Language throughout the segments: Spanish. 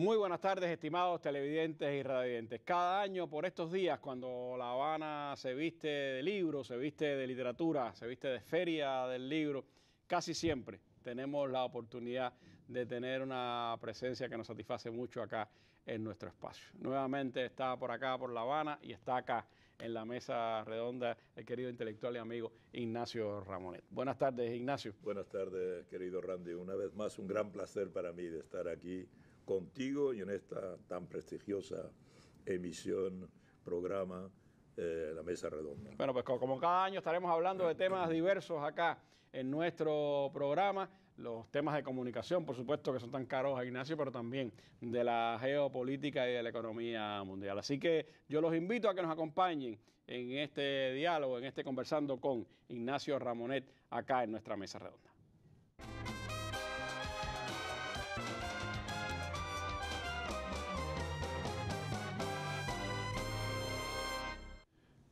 Muy buenas tardes, estimados televidentes y radiovidentes. Cada año, por estos días, cuando La Habana se viste de libro, se viste de literatura, se viste de feria del libro, casi siempre tenemos la oportunidad de tener una presencia que nos satisface mucho acá en nuestro espacio. Nuevamente está por acá, por La Habana, y está acá en la mesa redonda el querido intelectual y amigo Ignacio Ramonet. Buenas tardes, Ignacio. Buenas tardes, querido Randy. Una vez más, un gran placer para mí de estar aquí contigo y en esta tan prestigiosa emisión, programa, eh, La Mesa Redonda. Bueno, pues como cada año estaremos hablando de temas diversos acá en nuestro programa, los temas de comunicación, por supuesto, que son tan caros a Ignacio, pero también de la geopolítica y de la economía mundial. Así que yo los invito a que nos acompañen en este diálogo, en este conversando con Ignacio Ramonet acá en nuestra mesa redonda.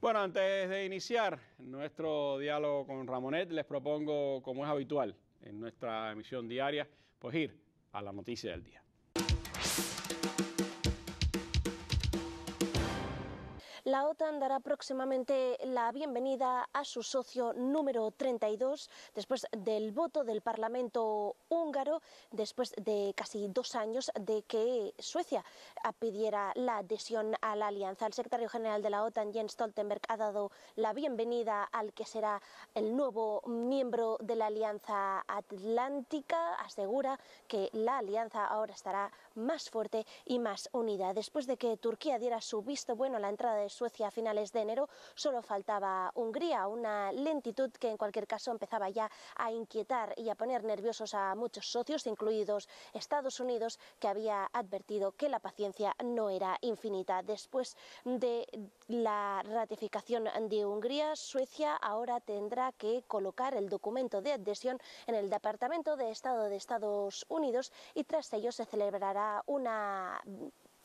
Bueno, antes de iniciar nuestro diálogo con Ramonet, les propongo, como es habitual en nuestra emisión diaria, pues ir a la noticia del día. La OTAN dará próximamente la bienvenida a su socio número 32 después del voto del Parlamento húngaro, después de casi dos años de que Suecia pidiera la adhesión a la alianza. El secretario general de la OTAN, Jens Stoltenberg, ha dado la bienvenida al que será el nuevo miembro de la alianza atlántica. Asegura que la alianza ahora estará más fuerte y más unida. Después de que Turquía diera su visto bueno a la entrada de Suecia a finales de enero, solo faltaba Hungría, una lentitud que en cualquier caso empezaba ya a inquietar y a poner nerviosos a muchos socios, incluidos Estados Unidos, que había advertido que la paciencia no era infinita. Después de la ratificación de Hungría, Suecia ahora tendrá que colocar el documento de adhesión en el Departamento de Estado de Estados Unidos y tras ello se celebrará una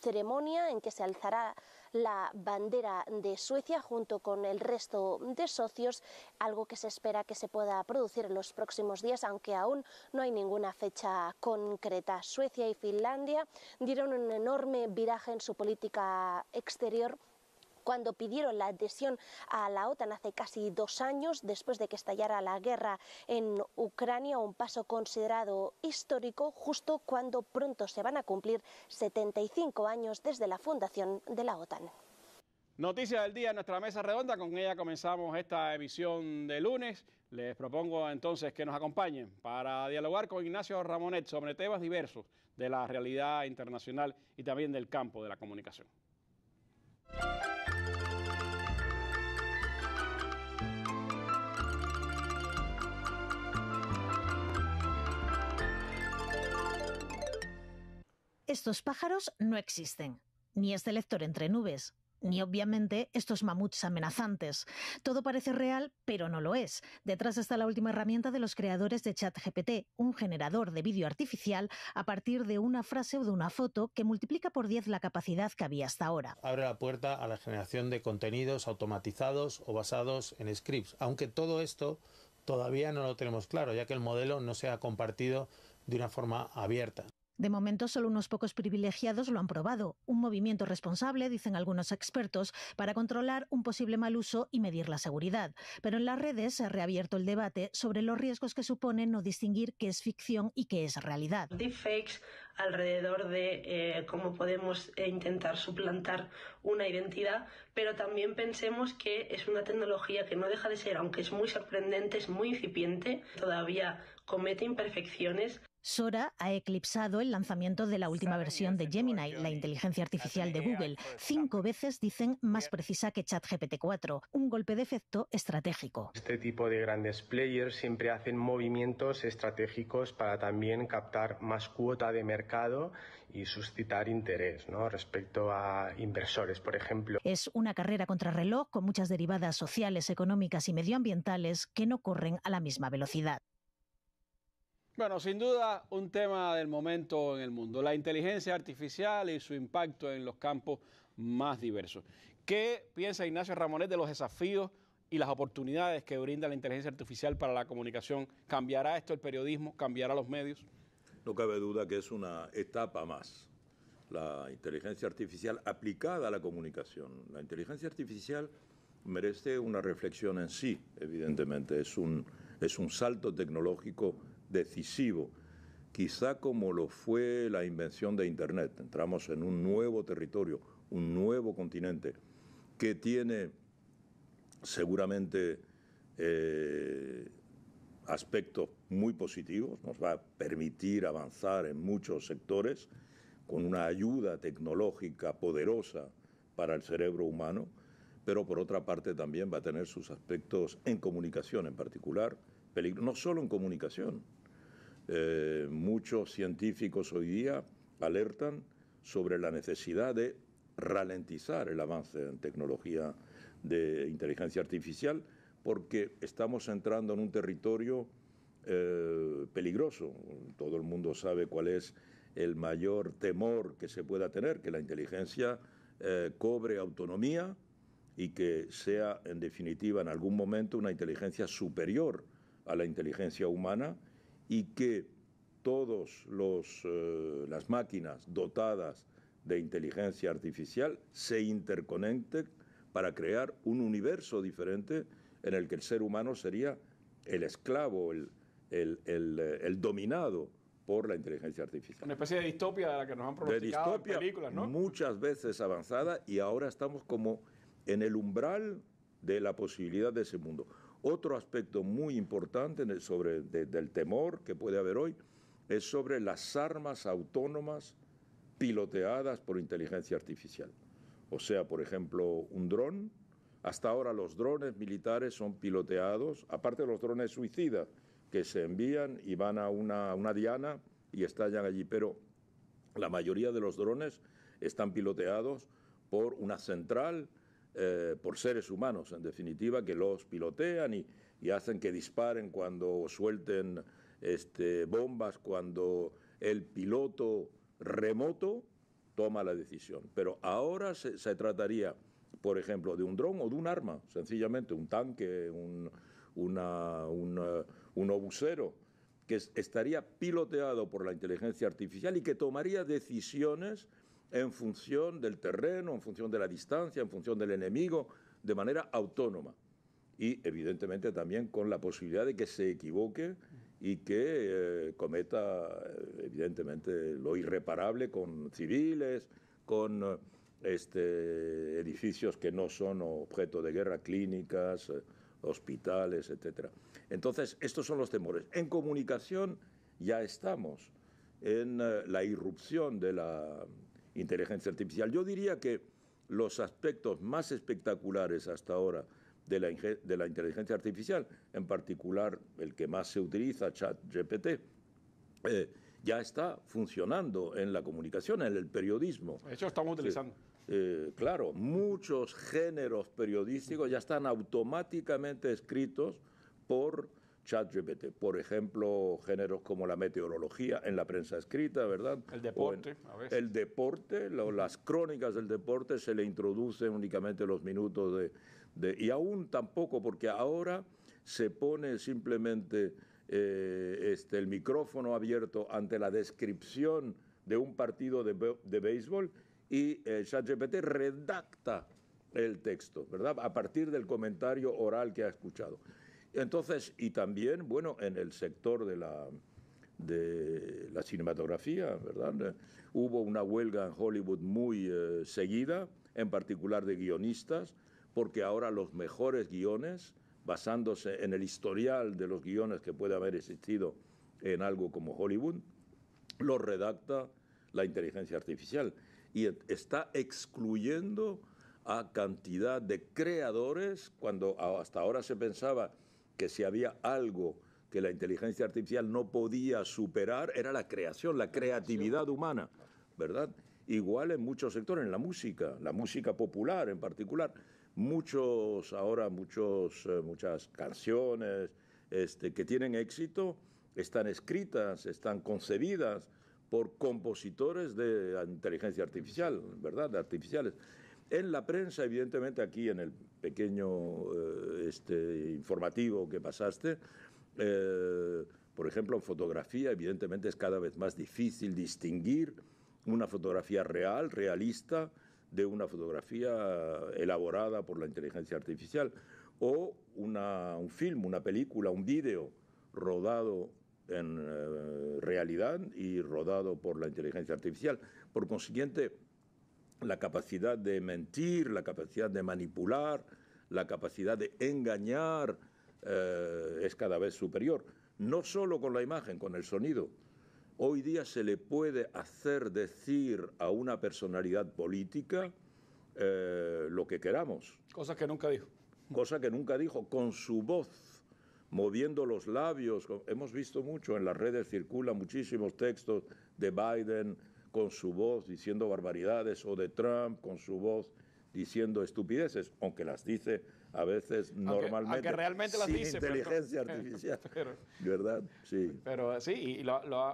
ceremonia en que se alzará la bandera de Suecia junto con el resto de socios, algo que se espera que se pueda producir en los próximos días, aunque aún no hay ninguna fecha concreta. Suecia y Finlandia dieron un enorme viraje en su política exterior cuando pidieron la adhesión a la OTAN hace casi dos años, después de que estallara la guerra en Ucrania, un paso considerado histórico, justo cuando pronto se van a cumplir 75 años desde la fundación de la OTAN. Noticia del día en nuestra mesa redonda, con ella comenzamos esta emisión de lunes. Les propongo entonces que nos acompañen para dialogar con Ignacio Ramonet sobre temas diversos de la realidad internacional y también del campo de la comunicación. Estos pájaros no existen, ni este lector entre nubes, ni obviamente estos mamuts amenazantes. Todo parece real, pero no lo es. Detrás está la última herramienta de los creadores de ChatGPT, un generador de vídeo artificial a partir de una frase o de una foto que multiplica por 10 la capacidad que había hasta ahora. Abre la puerta a la generación de contenidos automatizados o basados en scripts, aunque todo esto todavía no lo tenemos claro, ya que el modelo no se ha compartido de una forma abierta. De momento, solo unos pocos privilegiados lo han probado, un movimiento responsable, dicen algunos expertos, para controlar un posible mal uso y medir la seguridad. Pero en las redes se ha reabierto el debate sobre los riesgos que supone no distinguir qué es ficción y qué es realidad. Deepfakes alrededor de eh, cómo podemos intentar suplantar una identidad, pero también pensemos que es una tecnología que no deja de ser, aunque es muy sorprendente, es muy incipiente, todavía comete imperfecciones. Sora ha eclipsado el lanzamiento de la última versión de Gemini, la inteligencia artificial de Google, cinco veces, dicen, más precisa que ChatGPT-4, un golpe de efecto estratégico. Este tipo de grandes players siempre hacen movimientos estratégicos para también captar más cuota de mercado y suscitar interés respecto a inversores, por ejemplo. Es una carrera contrarreloj con muchas derivadas sociales, económicas y medioambientales que no corren a la misma velocidad. Bueno, sin duda un tema del momento en el mundo, la inteligencia artificial y su impacto en los campos más diversos. ¿Qué piensa Ignacio Ramonet de los desafíos y las oportunidades que brinda la inteligencia artificial para la comunicación? ¿Cambiará esto el periodismo? ¿Cambiará los medios? No cabe duda que es una etapa más. La inteligencia artificial aplicada a la comunicación. La inteligencia artificial merece una reflexión en sí, evidentemente. Es un, es un salto tecnológico decisivo, quizá como lo fue la invención de Internet. Entramos en un nuevo territorio, un nuevo continente, que tiene seguramente eh, aspectos muy positivos, nos va a permitir avanzar en muchos sectores con una ayuda tecnológica poderosa para el cerebro humano, pero por otra parte también va a tener sus aspectos en comunicación en particular, no solo en comunicación, eh, muchos científicos hoy día alertan sobre la necesidad de ralentizar el avance en tecnología de inteligencia artificial porque estamos entrando en un territorio eh, peligroso. Todo el mundo sabe cuál es el mayor temor que se pueda tener, que la inteligencia eh, cobre autonomía y que sea, en definitiva, en algún momento una inteligencia superior a la inteligencia humana y que todas eh, las máquinas dotadas de inteligencia artificial se interconecten para crear un universo diferente en el que el ser humano sería el esclavo, el, eh, dominado por la inteligencia artificial. Una especie de distopia de la que nos han pronosticado películas, Muchas veces avanzada y ahora estamos como en el umbral de la posibilidad de ese mundo. Otro aspecto muy importante sobre, del temor que puede haber hoy es sobre las armas autónomas piloteadas por inteligencia artificial. O sea, por ejemplo, un dron. Hasta ahora los drones militares son piloteados, aparte de los drones suicidas, que se envían y van a una, una diana y estallan allí. Pero la mayoría de los drones están piloteados por una central eh, por seres humanos, en definitiva, que los pilotean y, hacen que disparen cuando suelten este, bombas, cuando el piloto remoto toma la decisión. Pero ahora se, trataría, por ejemplo, de un dron o de un arma, sencillamente, un tanque, un, obusero, un eh, que estaría piloteado por la inteligencia artificial y que tomaría decisiones en función del terreno, en función de la distancia, en función del enemigo, de manera autónoma. Y evidentemente también con la posibilidad de que se equivoque y que eh, cometa eh, evidentemente lo irreparable con civiles, con eh, este, edificios que no son objeto de guerra, clínicas, hospitales, etc. Entonces, estos son los temores. En comunicación ya estamos en la irrupción de la, inteligencia artificial. Yo diría que los aspectos más espectaculares hasta ahora de la, inteligencia artificial, en particular el que más se utiliza, ChatGPT, eh, ya está funcionando en la comunicación, en el periodismo. Eso estamos utilizando. Eh, claro, muchos géneros periodísticos ya están automáticamente escritos por ChatGPT. Por ejemplo, géneros como la meteorología en la prensa escrita, ¿verdad? El deporte, a veces. El deporte, las crónicas del deporte se le introducen únicamente los minutos de, y aún tampoco, porque ahora se pone simplemente eh, este, el micrófono abierto ante la descripción de un partido de, de béisbol y chat eh, ChatGPT redacta el texto, ¿verdad? A partir del comentario oral que ha escuchado. Entonces, y también, bueno, en el sector de la, cinematografía, ¿verdad? Hubo una huelga en Hollywood muy eh, seguida, en particular de guionistas, porque ahora los mejores guiones, basándose en el historial de los guiones que puede haber existido en algo como Hollywood, los redacta la inteligencia artificial y e, está excluyendo a cantidad de creadores cuando hasta ahora se pensaba que si había algo que la inteligencia artificial no podía superar era la creación, la creatividad humana, ¿verdad? Igual en muchos sectores, en la música, la música popular en particular. Muchos, ahora muchos, eh, muchas canciones este, que tienen éxito están escritas, están concebidas por compositores de inteligencia artificial, ¿verdad? De artificiales. En la prensa, evidentemente, aquí en el pequeño eh, este, informativo que pasaste, eh, por ejemplo, en fotografía, evidentemente es cada vez más difícil distinguir una fotografía real, realista, de una fotografía elaborada por la inteligencia artificial, o un film, una película, un vídeo rodado en eh, realidad y rodado por la inteligencia artificial. Por consiguiente, la capacidad de mentir, la capacidad de manipular, la capacidad de engañar eh, es cada vez superior. No solo con la imagen, con el sonido. Hoy día se le puede hacer decir a una personalidad política eh, lo que queramos. Cosa que nunca dijo. Cosa que nunca dijo, con su voz, moviendo los labios. Hemos visto mucho en las redes, circulan muchísimos textos de Biden con su voz diciendo barbaridades o de Trump con su voz diciendo estupideces, aunque las dice a veces normalmente aunque realmente las sin dice, inteligencia artificial, ¿verdad? Sí. Pero sí, y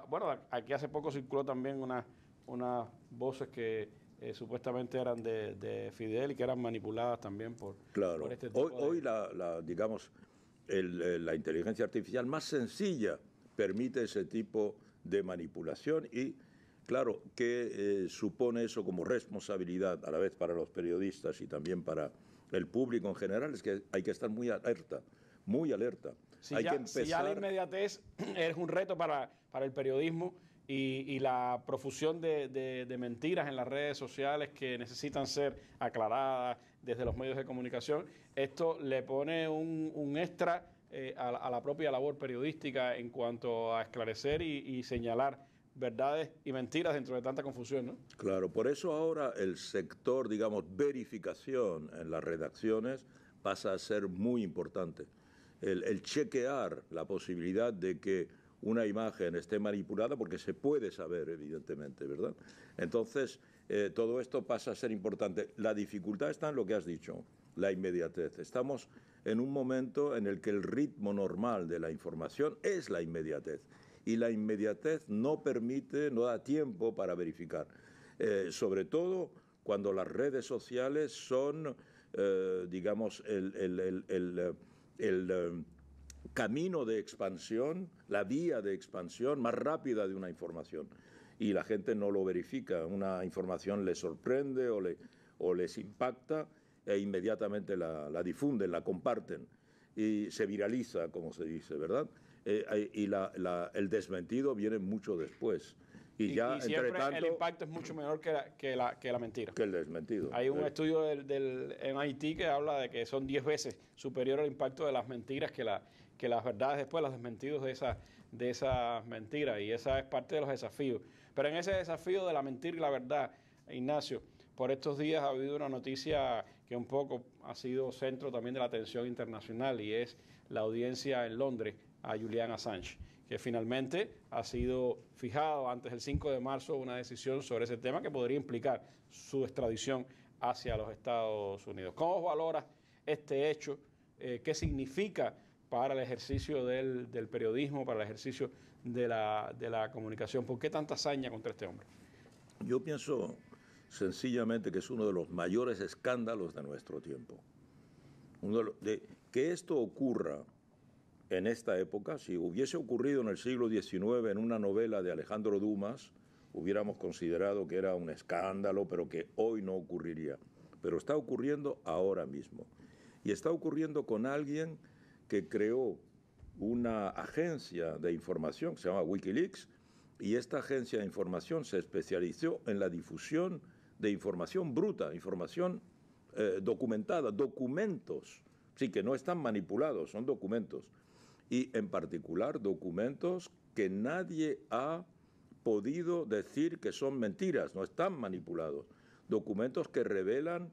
bueno, aquí hace poco circuló también unas unas voces que eh, supuestamente eran de, Fidel y que eran manipuladas también por, claro. este tipo hoy, de... hoy la, digamos, la inteligencia artificial más sencilla permite ese tipo de manipulación y Claro, ¿qué eh, supone eso como responsabilidad a la vez para los periodistas y también para el público en general? Es que hay que estar muy alerta, muy alerta. Si, hay ya, que empezar... ya la inmediatez es un reto para, para el periodismo y, la profusión de, mentiras en las redes sociales que necesitan ser aclaradas desde los medios de comunicación, esto le pone un, extra eh, a, la propia labor periodística en cuanto a esclarecer y señalar verdades y mentiras dentro de tanta confusión, ¿no? Claro, por eso ahora el sector, digamos, verificación en las redacciones pasa a ser muy importante. El, chequear la posibilidad de que una imagen esté manipulada, porque se puede saber, evidentemente, ¿verdad? Entonces, eh, todo esto pasa a ser importante. La dificultad está en lo que has dicho, la inmediatez. Estamos en un momento en el que el ritmo normal de la información es la inmediatez y la inmediatez no permite, no da tiempo para verificar. Eh, sobre todo cuando las redes sociales son, eh, digamos, el, eh, camino de expansión, la vía de expansión más rápida de una información. Y la gente no lo verifica. Una información le sorprende o, les impacta e inmediatamente la difunden, la comparten y se viraliza, como se dice, ¿verdad? Eh, eh, y el desmentido viene mucho después. Y, ya, siempre entre tanto, el impacto es mucho menor que la, que la, mentira. Que el desmentido. Hay un eh. estudio del, en Haití que habla de que son 10 veces superior el impacto de las mentiras que, la, que las verdades después, los desmentidos de esas de esas mentiras. Y esa es parte de los desafíos. Pero en ese desafío de la mentira y la verdad, Ignacio, por estos días ha habido una noticia que un poco ha sido centro también de la atención internacional y es la audiencia en Londres a Julian Assange, que finalmente ha sido fijado antes del 5 de marzo una decisión sobre ese tema que podría implicar su extradición hacia los Estados Unidos. ¿Cómo valora este hecho? Eh, ¿Qué significa para el ejercicio del, periodismo, para el ejercicio de la, comunicación? ¿Por qué tanta hazaña contra este hombre? Yo pienso sencillamente que es uno de los mayores escándalos de nuestro tiempo. Uno que esto ocurra en esta época, si hubiese ocurrido en el siglo XIX en una novela de Alejandro Dumas, hubiéramos considerado que era un escándalo, pero que hoy no ocurriría. Pero está ocurriendo ahora mismo. Y está ocurriendo con alguien que creó una agencia de información que se llama Wikileaks, y esta agencia de información se especializó en la difusión de información bruta, información eh, documentada, documentos, sí que no están manipulados, son documentos y en particular documentos que nadie ha podido decir que son mentiras, no están manipulados. Documentos que revelan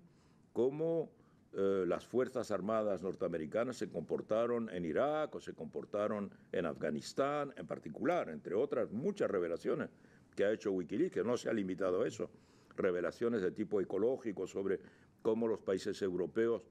cómo eh, las Fuerzas Armadas norteamericanas se comportaron en Irak o se comportaron en Afganistán, en particular, entre otras muchas revelaciones que ha hecho Wikileaks, que no se ha limitado a eso, revelaciones de tipo ecológico sobre cómo los países europeos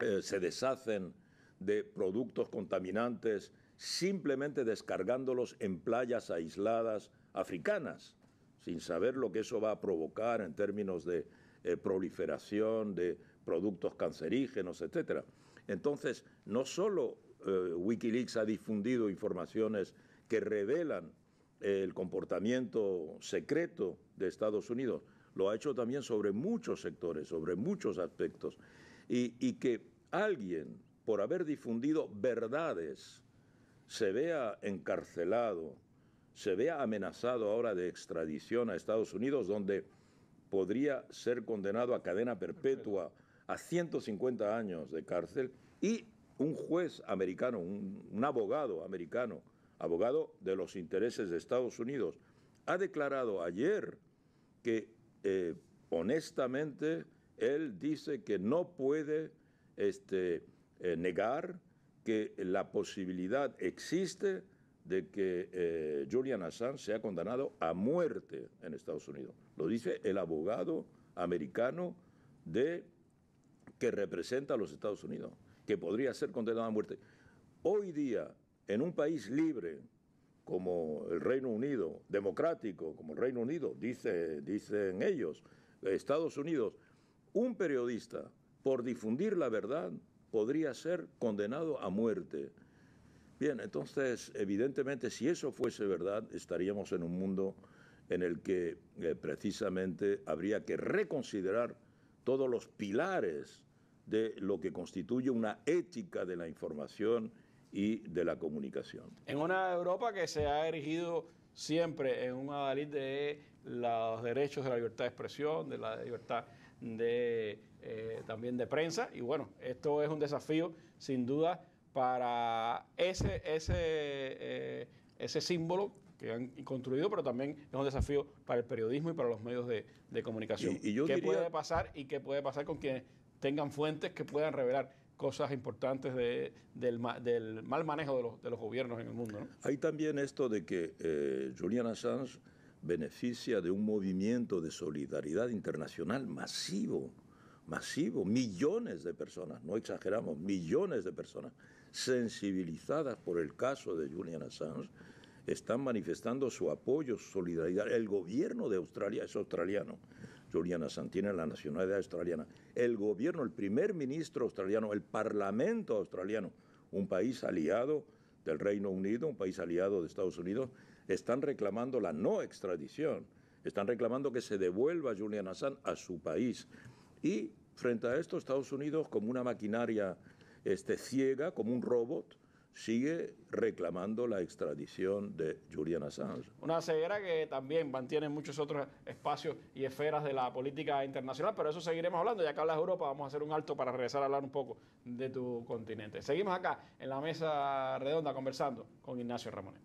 eh, se deshacen de productos contaminantes, simplemente descargándolos en playas aisladas africanas, sin saber lo que eso va a provocar en términos de eh, proliferación de productos cancerígenos, etc. Entonces, no solo eh, Wikileaks ha difundido informaciones que revelan el comportamiento secreto de Estados Unidos, lo ha hecho también sobre muchos sectores, sobre muchos aspectos, y, y que alguien por haber difundido verdades, se vea encarcelado, se vea amenazado ahora de extradición a Estados Unidos, donde podría ser condenado a cadena perpetua, a 150 años de cárcel, y un juez americano, un, abogado americano, abogado de los intereses de Estados Unidos, ha declarado ayer que eh, honestamente él dice que no puede este, eh, negar que la posibilidad existe de que eh, Julian Assange sea condenado a muerte en Estados Unidos. Lo dice el abogado americano de, que representa a los Estados Unidos, que podría ser condenado a muerte. Hoy día, en un país libre como el Reino Unido, democrático como el Reino Unido, dice, dicen ellos, Estados Unidos, un periodista, por difundir la verdad, podría ser condenado a muerte. Bien, entonces, evidentemente, si eso fuese verdad, estaríamos en un mundo en el que eh, precisamente habría que reconsiderar todos los pilares de lo que constituye una ética de la información y de la comunicación. En una Europa que se ha erigido siempre en un adalid de los derechos de la libertad de expresión, de la libertad de eh, también de prensa. Y bueno, esto es un desafío sin duda para ese, ese, eh, ese símbolo que han construido, pero también es un desafío para el periodismo y para los medios de, comunicación. ¿Qué puede pasar y qué puede pasar con quienes tengan fuentes que puedan revelar cosas importantes del, mal manejo de los, de los, gobiernos en el mundo? Hay también esto de que eh, Julian Assange beneficia de un movimiento de solidaridad internacional masivo masivo, millones de personas, no exageramos, millones de personas sensibilizadas por el caso de Julian Assange, están manifestando su apoyo, su solidaridad. El gobierno de Australia es australiano. Julian Assange tiene la nacionalidad australiana. El gobierno, el primer ministro australiano, el parlamento australiano, un país aliado del Reino Unido, un país aliado de Estados Unidos, están reclamando la no extradición. Están reclamando que se devuelva Julian Assange a su país. Y Frente a esto, Estados Unidos, como una maquinaria este, ciega, como un robot, sigue reclamando la extradición de Julian Assange. Una ceguera que también mantiene muchos otros espacios y esferas de la política internacional, pero eso seguiremos hablando. Ya que hablas de Europa, vamos a hacer un alto para regresar a hablar un poco de tu continente. Seguimos acá en la mesa redonda conversando con Ignacio Ramonet.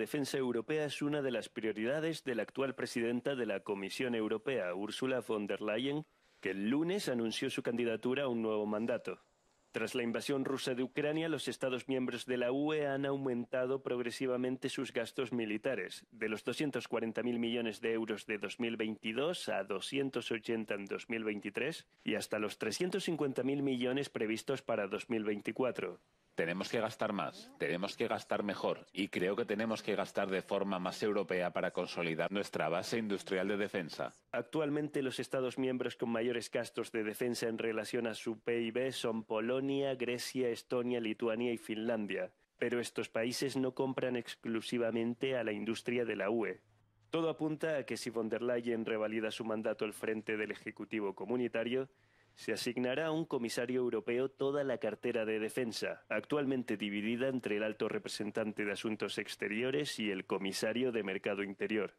defensa europea es una de las prioridades de la actual presidenta de la Comisión Europea, Ursula von der Leyen, que el lunes anunció su candidatura a un nuevo mandato. Tras la invasión rusa de Ucrania, los Estados miembros de la UE han aumentado progresivamente sus gastos militares, de los 240.000 millones de euros de 2022 a 280 en 2023 y hasta los 350.000 millones previstos para 2024 tenemos que gastar más, tenemos que gastar mejor y creo que tenemos que gastar de forma más europea para consolidar nuestra base industrial de defensa. Actualmente los Estados miembros con mayores gastos de defensa en relación a su PIB son Polonia, Grecia, Estonia, Lituania y Finlandia. Pero estos países no compran exclusivamente a la industria de la UE. Todo apunta a que si von der Leyen revalida su mandato al frente del Ejecutivo Comunitario, se asignará a un comisario europeo toda la cartera de defensa, actualmente dividida entre el alto representante de Asuntos Exteriores y el comisario de Mercado Interior.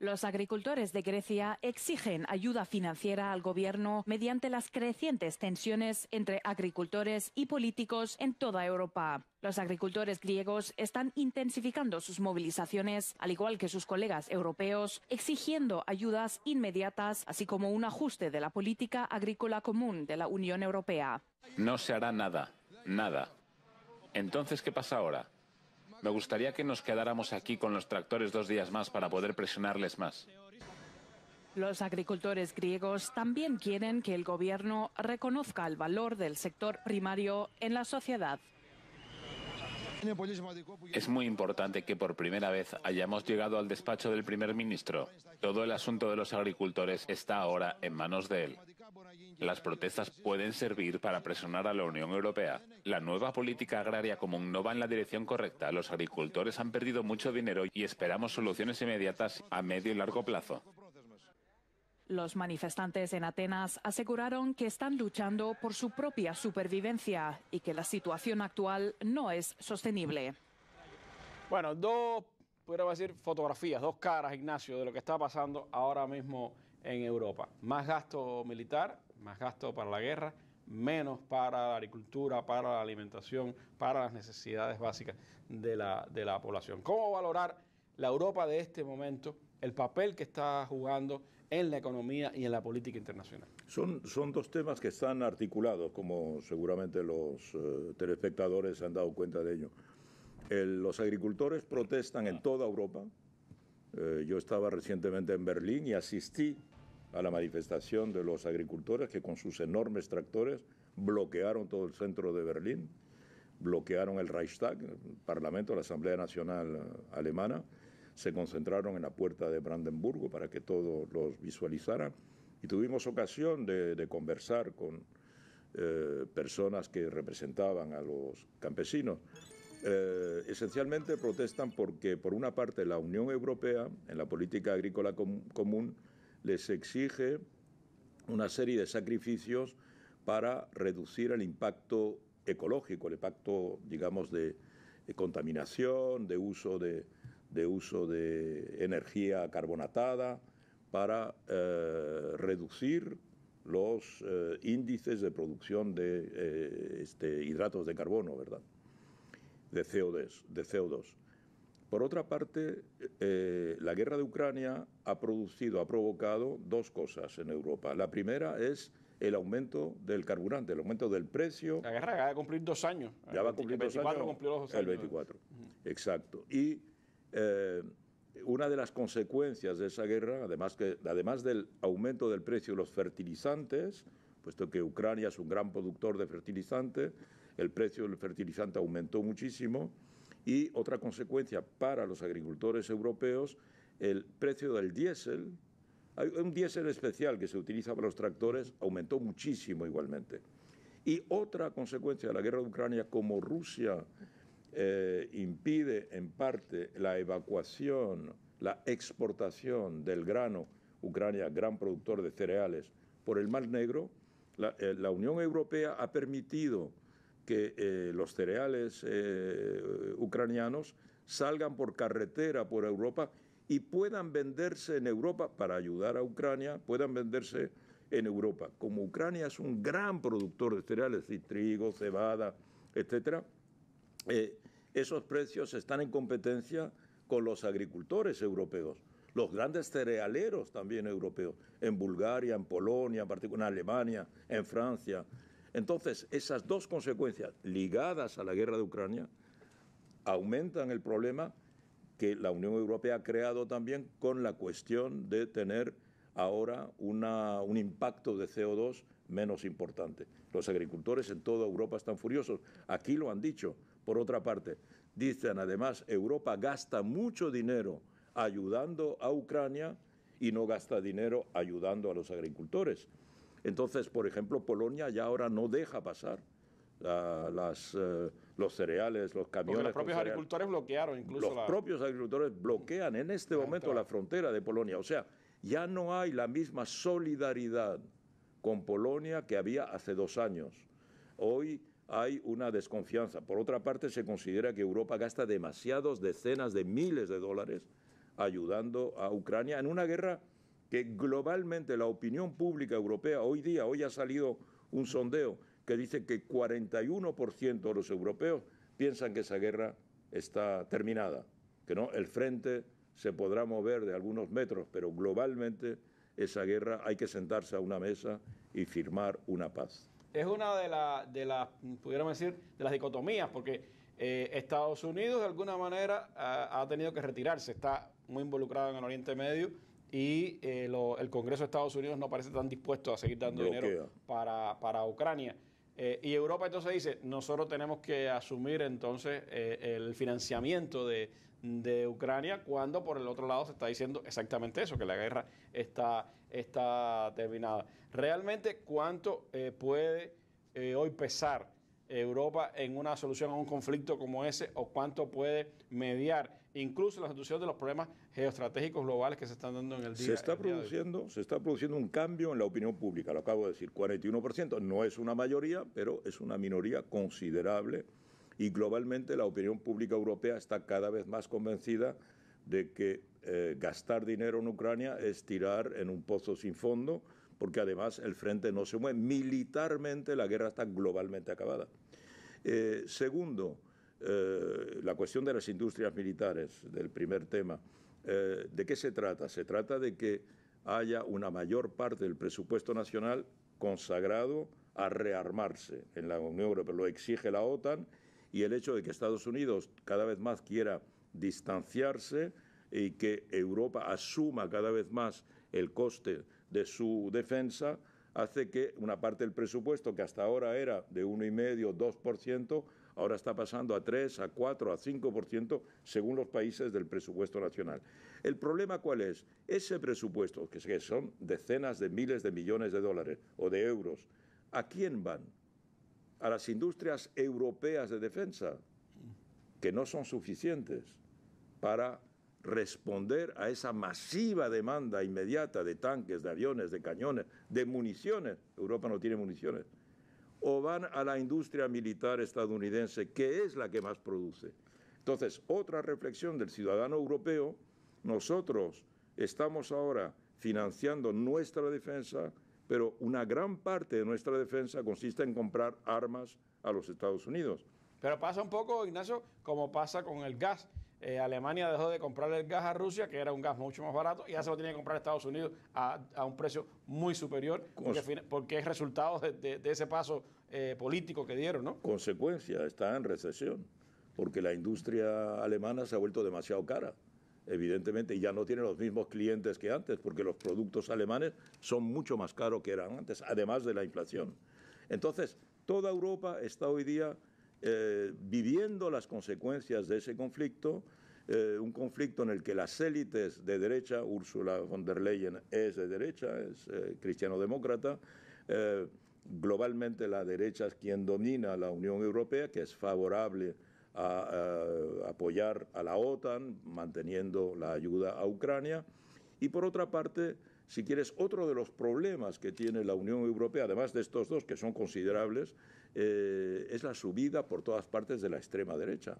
Los agricultores de Grecia exigen ayuda financiera al gobierno mediante las crecientes tensiones entre agricultores y políticos en toda Europa. Los agricultores griegos están intensificando sus movilizaciones, al igual que sus colegas europeos, exigiendo ayudas inmediatas, así como un ajuste de la política agrícola común de la Unión Europea. No se hará nada, nada. Entonces, ¿qué pasa ahora? Me gustaría que nos quedáramos aquí con los tractores dos días más para poder presionarles más. Los agricultores griegos también quieren que el gobierno reconozca el valor del sector primario en la sociedad. Es muy importante que por primera vez hayamos llegado al despacho del primer ministro. Todo el asunto de los agricultores está ahora en manos de él. Las protestas pueden servir para presionar a la Unión Europea. La nueva política agraria común no va en la dirección correcta. Los agricultores han perdido mucho dinero y esperamos soluciones inmediatas a medio y largo plazo. Los manifestantes en Atenas aseguraron que están luchando por su propia supervivencia y que la situación actual no es sostenible. Bueno, dos, decir, fotografías, dos caras, Ignacio, de lo que está pasando ahora mismo en Europa. Más gasto militar, más gasto para la guerra, menos para la agricultura, para la alimentación, para las necesidades básicas de la, de la población. ¿Cómo valorar la Europa de este momento? el papel que está jugando en la economía y en la política internacional. Son, son dos temas que están articulados, como seguramente los eh, telespectadores se han dado cuenta de ello. los agricultores protestan en ah. toda Europa. Eh, yo estaba recientemente en Berlín y asistí a la manifestación de los agricultores que con sus enormes tractores bloquearon todo el centro de Berlín, bloquearon el Reichstag, el Parlamento, la Asamblea Nacional eh, Alemana, se concentraron en la puerta de Brandenburgo para que todos los visualizaran y tuvimos ocasión de, conversar con eh, personas que representaban a los campesinos. Eh, esencialmente protestan porque, por una parte, la Unión Europea, en la política agrícola común, les exige una serie de sacrificios para reducir el impacto ecológico, el impacto, digamos, de, contaminación, de uso de, uso de energía carbonatada, para eh, reducir los eh, índices de producción de eh, este, hidratos de carbono, ¿verdad? De CO2. De CO2. Por otra parte, eh, la guerra de Ucrania ha producido, ha provocado dos cosas en Europa. La primera es el aumento del carburante, el aumento del precio. La guerra acaba de cumplir dos años. Ya va a cumplir dos años. Cumplió los El 24, exacto. Y eh, una de las consecuencias de esa guerra, además, que, además del aumento del precio de los fertilizantes, puesto que Ucrania es un gran productor de fertilizante, el precio del fertilizante aumentó muchísimo y otra consecuencia para los agricultores europeos, el precio del diésel, un diésel especial que se utiliza para los tractores, aumentó muchísimo igualmente. Y otra consecuencia de la guerra de Ucrania, como Rusia eh, impide en parte la evacuación, la exportación del grano, Ucrania, gran productor de cereales, por el Mar Negro, la eh, Unión Europea ha permitido que eh, los cereales eh, ucranianos salgan por carretera por Europa y puedan venderse en Europa para ayudar a Ucrania, puedan venderse en Europa. Como Ucrania es un gran productor de cereales, y trigo, cebada, etcétera, eh, esos precios están en competencia con los agricultores europeos, los grandes cerealeros también europeos, en Bulgaria, en Polonia, en, particular, en Alemania, en Francia, entonces, esas dos consecuencias ligadas a la guerra de Ucrania aumentan el problema que la Unión Europea ha creado también con la cuestión de tener ahora un impacto de CO2 menos importante. Los agricultores en toda Europa están furiosos. Aquí lo han dicho. Por otra parte, dicen además, Europa gasta mucho dinero ayudando a Ucrania y no gasta dinero ayudando a los agricultores. Entonces, por ejemplo, Polonia ya ahora no deja pasar eh, los cereales, los camiones. Porque los propios agricultores bloquearon incluso. Los propios agricultores bloquean en este momento la frontera de Polonia. O sea, ya no hay la misma solidaridad con Polonia que había hace dos años. Hoy hay una desconfianza. Por otra parte, se considera que Europa gasta demasiados decenas de miles de dólares ayudando a Ucrania en una guerra que globalmente la opinión pública europea hoy día, hoy ha salido un sondeo que dice que 41% de los europeos piensan que esa guerra está terminada, que no, el frente se podrá mover de algunos metros, pero globalmente esa guerra hay que sentarse a una mesa y firmar una paz. Es una de las, pudiéramos decir, de las dicotomías, porque eh, Estados Unidos de alguna manera ha, ha tenido que retirarse, está muy involucrado en el Oriente Medio, y eh, el Congreso de Estados Unidos no parece tan dispuesto a seguir dando dinero para, Ucrania. Eh, y Europa entonces dice, nosotros tenemos que asumir entonces eh, el financiamiento de, de, Ucrania cuando por el otro lado se está diciendo exactamente eso, que la guerra está, está terminada. Realmente, ¿cuánto puede hoy pesar Europa en una solución a un conflicto como ese o cuánto puede mediar incluso la solución de los problemas geoestratégicos globales que se están dando en el día. Se está, produciendo, se está produciendo un cambio en la opinión pública, lo acabo de decir, 41%, no es una mayoría, pero es una minoría considerable y globalmente la opinión pública europea está cada vez más convencida de que eh, gastar dinero en Ucrania es tirar en un pozo sin fondo, porque además el frente no se mueve. Militarmente la guerra está globalmente acabada. Eh, segundo, eh, la cuestión de las industrias militares, del primer tema, eh, ¿de qué se trata? Se trata de que haya una mayor parte del presupuesto nacional consagrado a rearmarse en la Unión Europea. Lo exige la OTAN y el hecho de que Estados Unidos cada vez más quiera distanciarse y que Europa asuma cada vez más el coste de su defensa hace que una parte del presupuesto, que hasta ahora era de 1,5 o 2%, ahora está pasando a 3, a 4, a 5% según los países del presupuesto nacional. ¿El problema cuál es? Ese presupuesto, que son decenas de miles de millones de dólares o de euros, ¿a quién van? A las industrias europeas de defensa, que no son suficientes para responder a esa masiva demanda inmediata de tanques, de aviones, de cañones, de municiones. Europa no tiene municiones o van a la industria militar estadounidense, que es la que más produce. Entonces, otra reflexión del ciudadano europeo, nosotros estamos ahora financiando nuestra defensa, pero una gran parte de nuestra defensa consiste en comprar armas a los Estados Unidos. Pero pasa un poco, Ignacio, como pasa con el gas. Eh, Alemania dejó de comprar el gas a Rusia, que era un gas mucho más barato, y ya se lo tiene que comprar Estados Unidos a, un precio muy superior, porque, porque, es resultado de, ese paso eh, político que dieron, ¿no? Consecuencia, está en recesión, porque la industria alemana se ha vuelto demasiado cara, evidentemente, y ya no tiene los mismos clientes que antes, porque los productos alemanes son mucho más caros que eran antes, además de la inflación. Entonces, toda Europa está hoy día eh, viviendo las consecuencias de ese conflicto, eh, un conflicto en el que las élites de derecha, Ursula von der Leyen es de derecha, es eh, cristiano-demócrata, globalmente la derecha es quien domina la Unión Europea, que es favorable a, apoyar a la OTAN, manteniendo la ayuda a Ucrania. Y por otra parte, si quieres, otro de los problemas que tiene la Unión Europea, además de estos dos que son considerables, eh, es la subida por todas partes de la extrema derecha.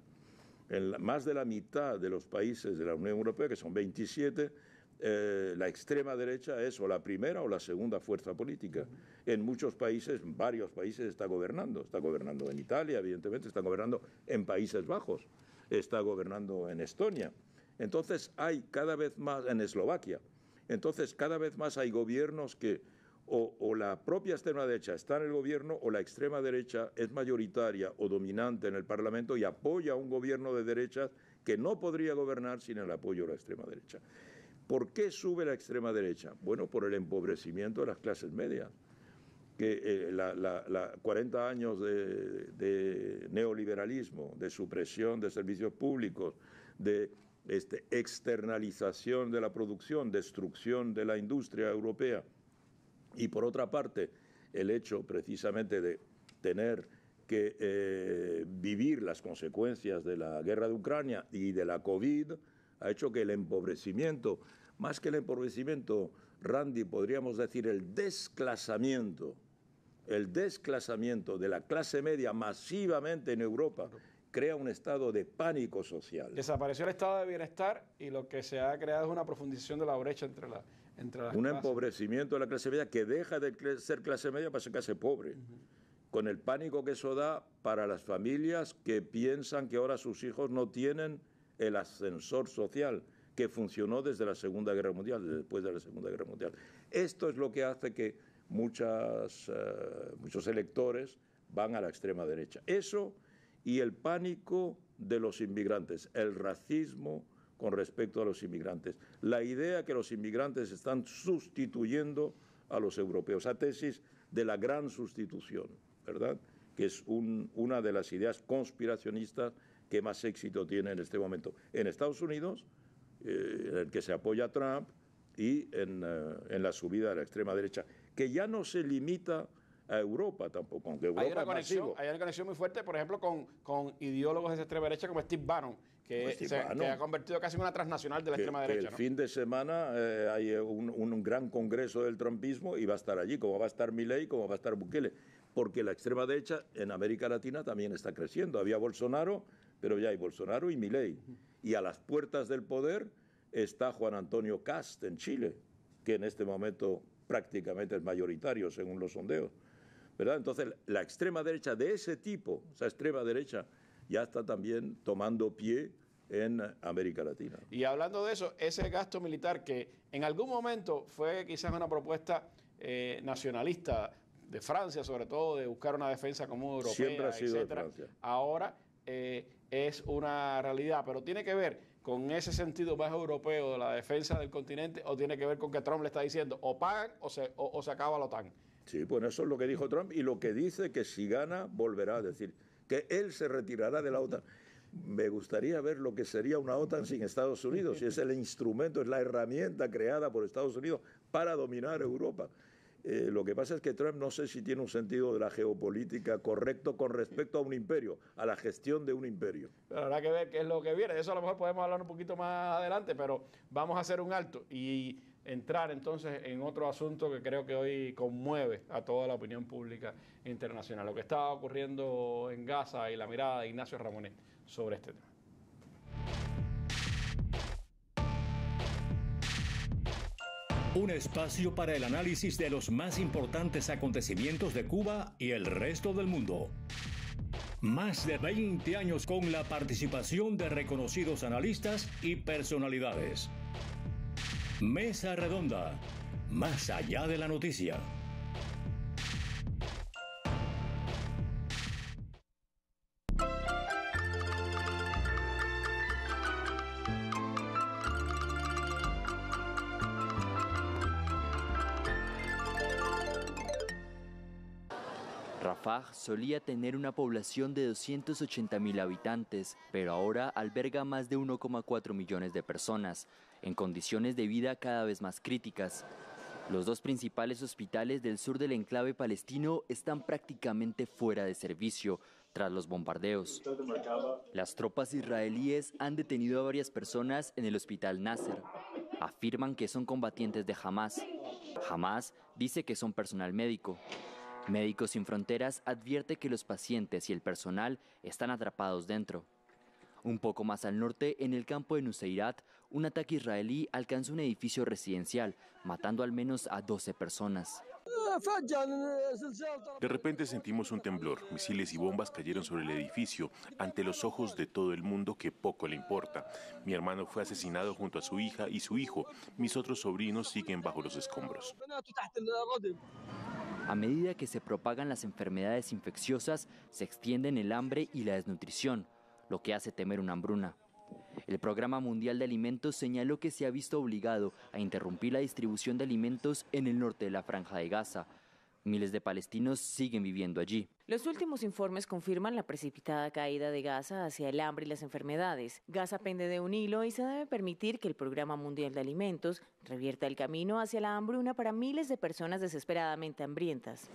En más de la mitad de los países de la Unión Europea, que son 27, eh, la extrema derecha es o la primera o la segunda fuerza política. En muchos países, varios países, está gobernando. Está gobernando en Italia, evidentemente, está gobernando en Países Bajos, está gobernando en Estonia. Entonces hay cada vez más, en Eslovaquia, entonces cada vez más hay gobiernos que o, la propia extrema derecha está en el gobierno o la extrema derecha es mayoritaria o dominante en el Parlamento y apoya a un gobierno de derechas que no podría gobernar sin el apoyo de la extrema derecha. ¿Por qué sube la extrema derecha? Bueno, por el empobrecimiento de las clases medias que los eh, la, 40 años de, neoliberalismo, de supresión de servicios públicos, de este, externalización de la producción, destrucción de la industria europea, y por otra parte, el hecho precisamente de tener que eh, vivir las consecuencias de la guerra de Ucrania y de la COVID ha hecho que el empobrecimiento, más que el empobrecimiento, Randy, podríamos decir el desclasamiento, el desclasamiento de la clase media masivamente en Europa crea un estado de pánico social. Desapareció el estado de bienestar y lo que se ha creado es una profundización de la brecha entre la, un empobrecimiento de la clase media que deja de ser clase media para ser clase pobre. Con el pánico que eso da para las familias que piensan que ahora sus hijos no tienen el ascensor social que funcionó desde la Segunda Guerra Mundial, después de la Segunda Guerra Mundial. Esto es lo que hace que muchas, eh, muchos electores van a la extrema derecha. Eso y el pánico de los inmigrantes, el racismo, con respecto a los inmigrantes. La idea que los inmigrantes están sustituyendo a los europeos, Esa tesis de la gran sustitución, ¿verdad? Que es una de las ideas conspiracionistas que más éxito tiene en este momento. En Estados Unidos, eh, en el que se apoya Trump, y eh, en, la subida de la extrema derecha, que ya no se limita a Europa tampoco, aunque hay una, conexión, muy fuerte, por ejemplo, con, ideólogos de extrema derecha como Steve Bannon, que, pues se, ha convertido casi en una transnacional de la extrema derecha. el fin de semana eh, hay un, gran congreso del trumpismo y va a estar allí, como va a estar Milley, como va a estar Bukele, porque la extrema derecha en América Latina también está creciendo. Había Bolsonaro, pero ya hay Bolsonaro y Milley. Y a las puertas del poder está Juan Antonio Cast en Chile, que en este momento prácticamente es mayoritario según los sondeos. ¿verdad? Entonces, la extrema derecha de ese tipo, esa extrema derecha ya está también tomando pie en América Latina. Y hablando de eso, ese gasto militar que en algún momento fue quizás una propuesta eh, nacionalista de Francia, sobre todo, de buscar una defensa común europea, Siempre ha sido etcétera. Ahora eh, es una realidad, pero tiene que ver con ese sentido más europeo de la defensa del continente o tiene que ver con que Trump le está diciendo o pagan o se, o, se acaba la OTAN. Sí, pues eso es lo que dijo Trump y lo que dice que si gana volverá a decir que él se retirará de la OTAN. Me gustaría ver lo que sería una OTAN sin Estados Unidos, si es el instrumento, es la herramienta creada por Estados Unidos para dominar Europa. Eh, lo que pasa es que Trump no sé si tiene un sentido de la geopolítica correcto con respecto a un imperio, a la gestión de un imperio. Pero habrá que ver qué es lo que viene. De eso a lo mejor podemos hablar un poquito más adelante, pero vamos a hacer un alto. Y entrar entonces en otro asunto que creo que hoy conmueve a toda la opinión pública internacional, lo que está ocurriendo en Gaza y la mirada de Ignacio Ramonet sobre este tema. Un espacio para el análisis de los más importantes acontecimientos de Cuba y el resto del mundo. Más de 20 años con la participación de reconocidos analistas y personalidades. Mesa Redonda, más allá de la noticia. Rafah solía tener una población de 280.000 habitantes, pero ahora alberga más de 1,4 millones de personas, en condiciones de vida cada vez más críticas. Los dos principales hospitales del sur del enclave palestino están prácticamente fuera de servicio tras los bombardeos. Las tropas israelíes han detenido a varias personas en el hospital Nasser. Afirman que son combatientes de Hamas. Hamas dice que son personal médico. Médicos Sin Fronteras advierte que los pacientes y el personal están atrapados dentro. Un poco más al norte, en el campo de Nuseirat, un ataque israelí alcanzó un edificio residencial, matando al menos a 12 personas. De repente sentimos un temblor. Misiles y bombas cayeron sobre el edificio, ante los ojos de todo el mundo que poco le importa. Mi hermano fue asesinado junto a su hija y su hijo. Mis otros sobrinos siguen bajo los escombros. A medida que se propagan las enfermedades infecciosas, se extienden el hambre y la desnutrición, lo que hace temer una hambruna. El Programa Mundial de Alimentos señaló que se ha visto obligado a interrumpir la distribución de alimentos en el norte de la Franja de Gaza. Miles de palestinos siguen viviendo allí. Los últimos informes confirman la precipitada caída de Gaza hacia el hambre y las enfermedades. Gaza pende de un hilo y se debe permitir que el Programa Mundial de Alimentos revierta el camino hacia la hambruna para miles de personas desesperadamente hambrientas.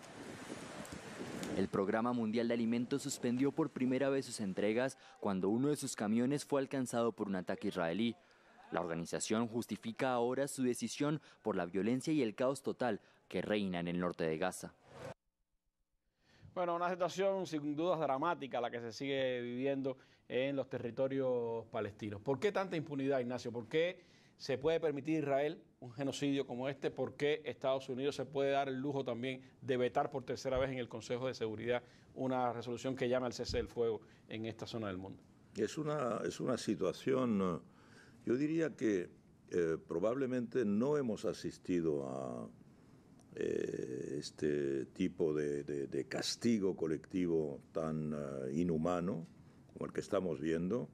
El Programa Mundial de Alimentos suspendió por primera vez sus entregas cuando uno de sus camiones fue alcanzado por un ataque israelí. La organización justifica ahora su decisión por la violencia y el caos total que reina en el norte de Gaza. Bueno, una situación sin dudas dramática la que se sigue viviendo en los territorios palestinos. ¿Por qué tanta impunidad, Ignacio? ¿Por qué ¿Se puede permitir Israel un genocidio como este? ¿Por qué Estados Unidos se puede dar el lujo también de vetar por tercera vez en el Consejo de Seguridad una resolución que llama al cese del fuego en esta zona del mundo? Es una, es una situación, eh, yo diría que eh, probablemente no hemos asistido a eh, este tipo de, castigo colectivo tan inhumano como el que estamos viendo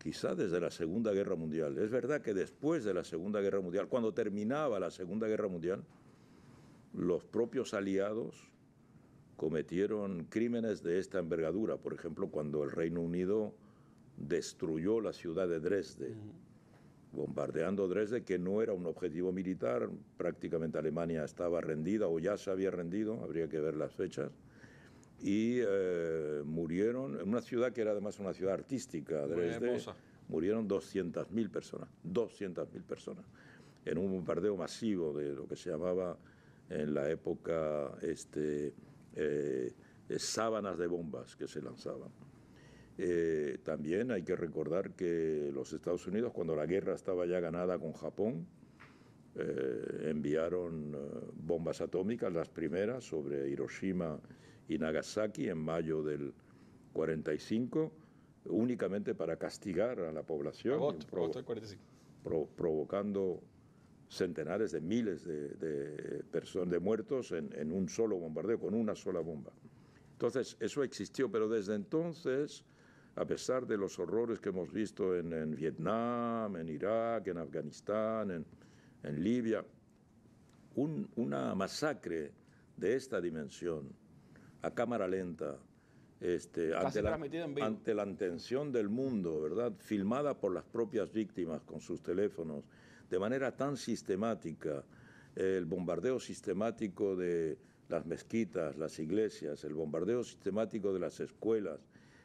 quizá desde la Segunda Guerra Mundial. Es verdad que después de la Segunda Guerra Mundial, cuando terminaba la Segunda Guerra Mundial, los propios aliados cometieron crímenes de esta envergadura. Por ejemplo, cuando el Reino Unido destruyó la ciudad de Dresde, bombardeando Dresde, que no era un objetivo militar, prácticamente Alemania estaba rendida o ya se había rendido, habría que ver las fechas y eh, murieron en una ciudad que era además una ciudad artística, murieron 200.000 personas, 200.000 personas, en un bombardeo masivo de lo que se llamaba en la época este, eh, eh, sábanas de bombas que se lanzaban. también hay que recordar que los Estados Unidos, cuando la guerra estaba ya ganada con Japón, eh, enviaron eh, bombas atómicas, las primeras, sobre Hiroshima y Nagasaki en mayo del 45, únicamente para castigar a la población, provocando centenares de miles de, personas, de muertos en, un solo bombardeo, con una sola bomba. Entonces, eso existió, pero desde entonces, a pesar de los horrores que hemos visto en, en Vietnam, en Irak, en Afganistán, en, en Libia, una masacre de esta dimensión, a cámara lenta, este, ante, la, ante, la, atención del mundo, ¿verdad? Filmada por las propias víctimas con sus teléfonos, de manera tan sistemática, el bombardeo sistemático de las mezquitas, las iglesias, el bombardeo sistemático de las escuelas,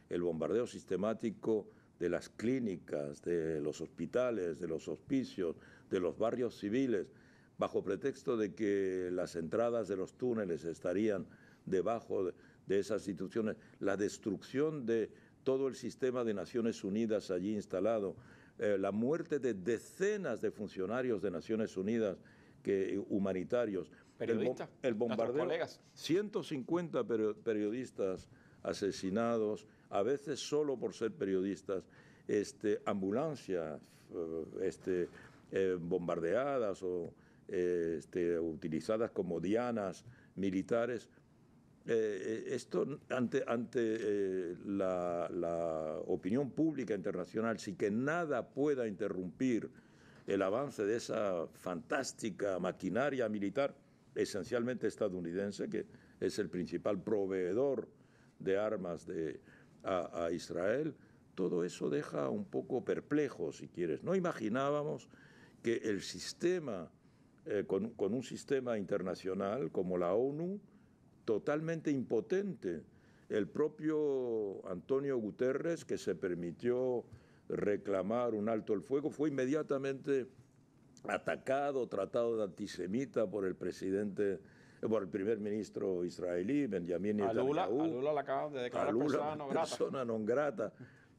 el bombardeo sistemático de las clínicas, de los hospitales, de los hospicios, de los barrios civiles, bajo pretexto de que las entradas de los túneles estarían debajo de, esas instituciones, la destrucción de todo el sistema de Naciones Unidas allí instalado, eh, la muerte de decenas de funcionarios de Naciones Unidas que, humanitarios, periodistas, el, bombardeo, 150 periodistas asesinados, a veces solo por ser periodistas, este, ambulancias, eh, este, eh, bombardeadas o eh, este, utilizadas como dianas militares. Eh, esto ante, ante la, opinión pública internacional, sin que nada pueda interrumpir el avance de esa fantástica maquinaria militar, esencialmente estadounidense, que es el principal proveedor de armas de, a Israel, todo eso deja un poco perplejo, si quieres. No imaginábamos que el sistema, eh, con, un sistema internacional como la ONU, totalmente impotente, el propio Antonio Guterres, que se permitió reclamar un alto el fuego, fue inmediatamente atacado, tratado de antisemita por el presidente, eh, por el primer ministro israelí, Benjamín Netanyahu. A Lula, la acaba de declarar persona, no non grata.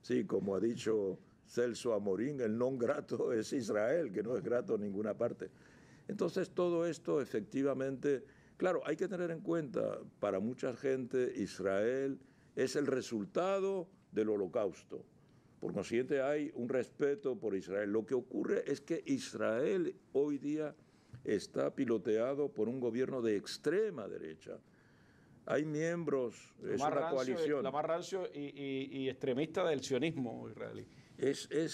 Sí, como ha dicho Celso Amorín, el non grato es Israel, que no es grato en ninguna parte. Entonces todo esto efectivamente, claro, hay que tener en cuenta, para mucha gente Israel es el resultado del holocausto. Por consiguiente hay un respeto por Israel. Lo que ocurre es que Israel hoy día está piloteado por un gobierno de extrema derecha. Hay miembros, de la coalición. La y extremista del sionismo israelí es, eh,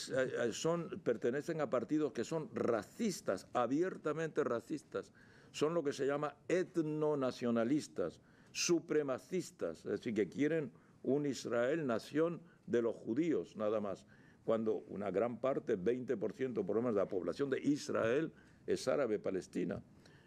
eh, son, pertenecen a partidos que son racistas, abiertamente racistas, son lo que se llama etnonacionalistas, supremacistas, es decir, que quieren un Israel nación de los judíos nada más, cuando una gran parte, 20% por lo menos de la población de Israel es árabe palestina,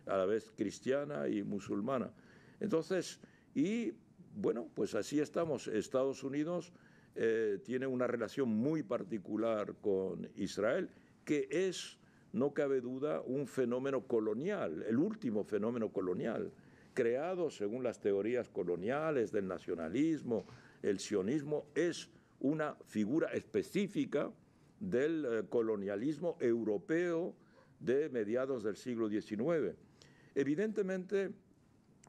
a la vez cristiana y musulmana. Entonces, y bueno, pues así estamos, Estados Unidos eh, tiene una relación muy particular con Israel, que es, no cabe duda, un fenómeno colonial, el último fenómeno colonial, creado según las teorías coloniales del nacionalismo, el sionismo, es una figura específica del eh, colonialismo europeo de mediados del siglo XIX. Evidentemente,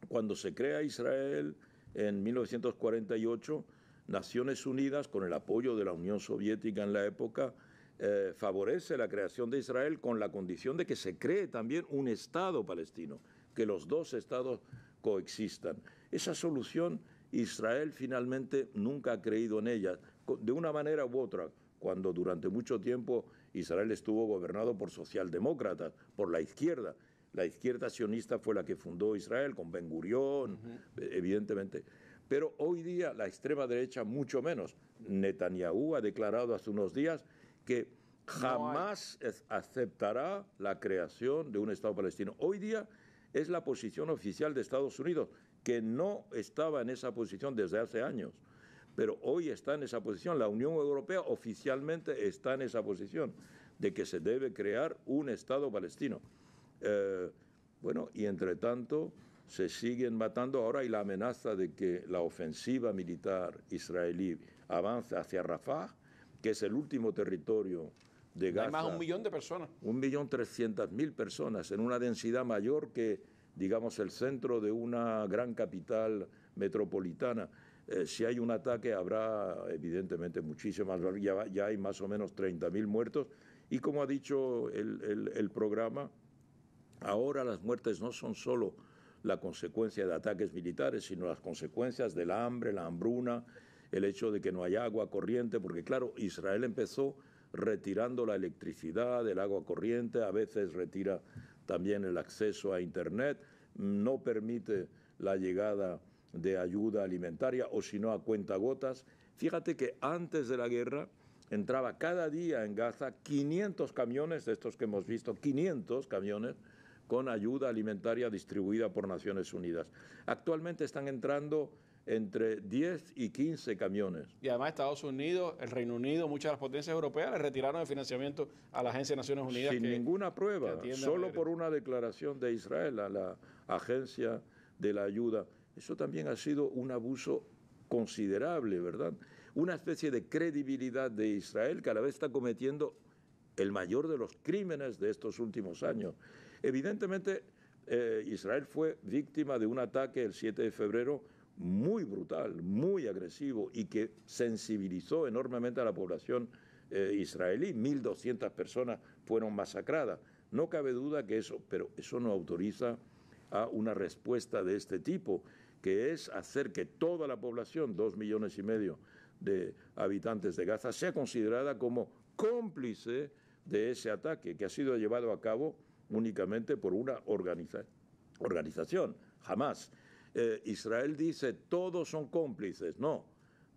cuando se crea Israel en 1948, Naciones Unidas, con el apoyo de la Unión Soviética en la época, eh, favorece la creación de Israel con la condición de que se cree también un Estado palestino, que los dos Estados coexistan. Esa solución Israel finalmente nunca ha creído en ella, de una manera u otra, cuando durante mucho tiempo Israel estuvo gobernado por socialdemócratas, por la izquierda. La izquierda sionista fue la que fundó Israel con Ben Gurión, evidentemente. Pero hoy día la extrema derecha mucho menos. Netanyahu ha declarado hace unos días que jamás aceptará la creación de un Estado palestino. Hoy día es la posición oficial de Estados Unidos, que no estaba en esa posición desde hace años, pero hoy está en esa posición. La Unión Europea oficialmente está en esa posición de que se debe crear un Estado palestino. Eh, bueno, y entre tanto, se siguen matando ahora y la amenaza de que la ofensiva militar israelí avance hacia Rafah, que es el último territorio de Gaza. Hay más un millón de personas. Un millón trescientas mil personas, en una densidad mayor que, digamos, el centro de una gran capital metropolitana. Eh, si hay un ataque habrá evidentemente muchísimas, ya, ya hay más o menos 30.000 muertos y como ha dicho el, el programa, ahora las muertes no son solo la consecuencia de ataques militares, sino las consecuencias del hambre, la hambruna, el hecho de que no hay agua corriente, porque claro, Israel empezó retirando la electricidad, el agua corriente, a veces retira también el acceso a Internet, no permite la llegada de ayuda alimentaria o si no a cuentagotas. Fíjate que antes de la guerra entraba cada día en Gaza 500 camiones, de estos que hemos visto, 500 camiones con ayuda alimentaria distribuida por Naciones Unidas. Actualmente están entrando entre 10 y 15 camiones. Y además Estados Unidos, el Reino Unido, muchas de las potencias europeas le retiraron el financiamiento a la Agencia de Naciones Unidas. Sin ninguna prueba, solo por una declaración de Israel a la Agencia de la Ayuda. Eso también ha sido un abuso considerable, ¿verdad? Una especie de credibilidad de Israel que a la vez está cometiendo el mayor de los crímenes de estos últimos años, Evidentemente, eh, Israel fue víctima de un ataque el 7 de febrero muy brutal, muy agresivo y que sensibilizó enormemente a la población eh, israelí. 1.200 personas fueron masacradas. No cabe duda que eso, pero eso no autoriza a una respuesta de este tipo, que es hacer que toda la población, dos millones y medio de habitantes de Gaza, sea considerada como cómplice de ese ataque que ha sido llevado a cabo únicamente por una organización, jamás. Eh, Israel dice, todos son cómplices, no,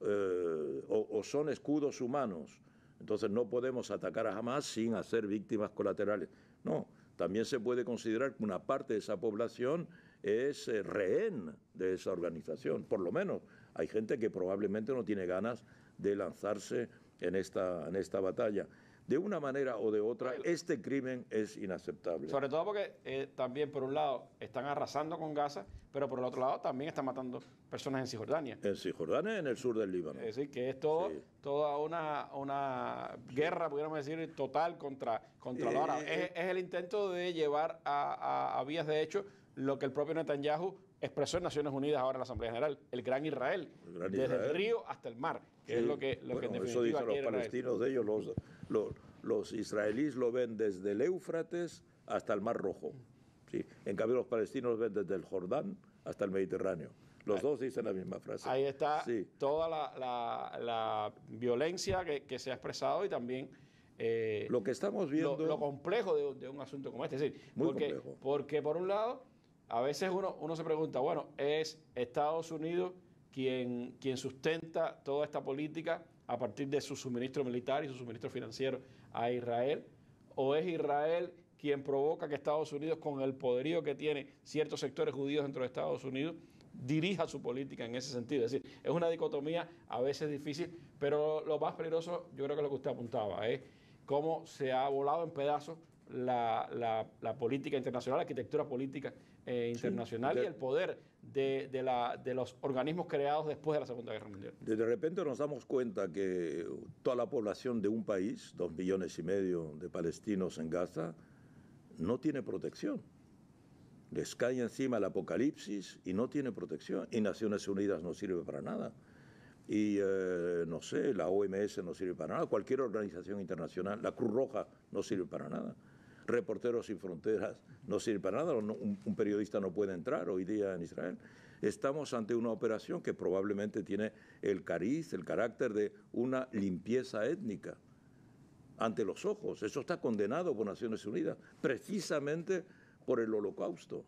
eh, o, son escudos humanos. Entonces no podemos atacar a jamás sin hacer víctimas colaterales. No, también se puede considerar que una parte de esa población es eh, rehén de esa organización. Por lo menos hay gente que probablemente no tiene ganas de lanzarse en esta, en esta batalla de una manera o de otra, este crimen es inaceptable. Sobre todo porque eh, también, por un lado, están arrasando con Gaza, pero por el otro lado también están matando personas en Cisjordania. En Cisjordania en el sur del Líbano. Es decir, que es toda una, una guerra, pudiéramos decir, total contra, contra los eh, árabes. Eh, es, el intento de llevar a vías de hecho lo que el propio Netanyahu expresó en Naciones Unidas ahora en la Asamblea General, el gran Israel, desde el río hasta el mar, que es lo que, lo que en Eso dicen los palestinos de ellos, los, los, israelíes lo ven desde el Éufrates hasta el Mar Rojo. Sí. En cambio, los palestinos ven desde el Jordán hasta el Mediterráneo. Los dos dicen la misma frase. Ahí está toda la, la, la violencia que, que, se ha expresado y también eh, lo que estamos viendo. Lo, lo complejo de, un asunto como este. Es decir, muy complejo. porque por un lado a veces uno, uno se pregunta, bueno, es Estados Unidos quien, quien sustenta toda esta política a partir de su suministro militar y su suministro financiero a Israel, o es Israel quien provoca que Estados Unidos, con el poderío que tiene ciertos sectores judíos dentro de Estados Unidos, dirija su política en ese sentido. Es decir, es una dicotomía a veces difícil, pero lo más peligroso, yo creo que es lo que usted apuntaba, es cómo se ha volado en pedazos la, la política internacional, la arquitectura política eh, internacional y el poder de, los organismos creados después de la Segunda Guerra Mundial. De repente nos damos cuenta que toda la población de un país, dos millones y medio de palestinos en Gaza, no tiene protección. Les cae encima el apocalipsis y no tiene protección. Y Naciones Unidas no sirve para nada. Y eh, no sé, la OMS no sirve para nada, cualquier organización internacional, la Cruz Roja no sirve para nada. Reporteros sin Fronteras no sirve para nada, un, periodista no puede entrar hoy día en Israel. Estamos ante una operación que probablemente tiene el cariz, el carácter de una limpieza étnica ante los ojos. Eso está condenado por Naciones Unidas, precisamente por el holocausto.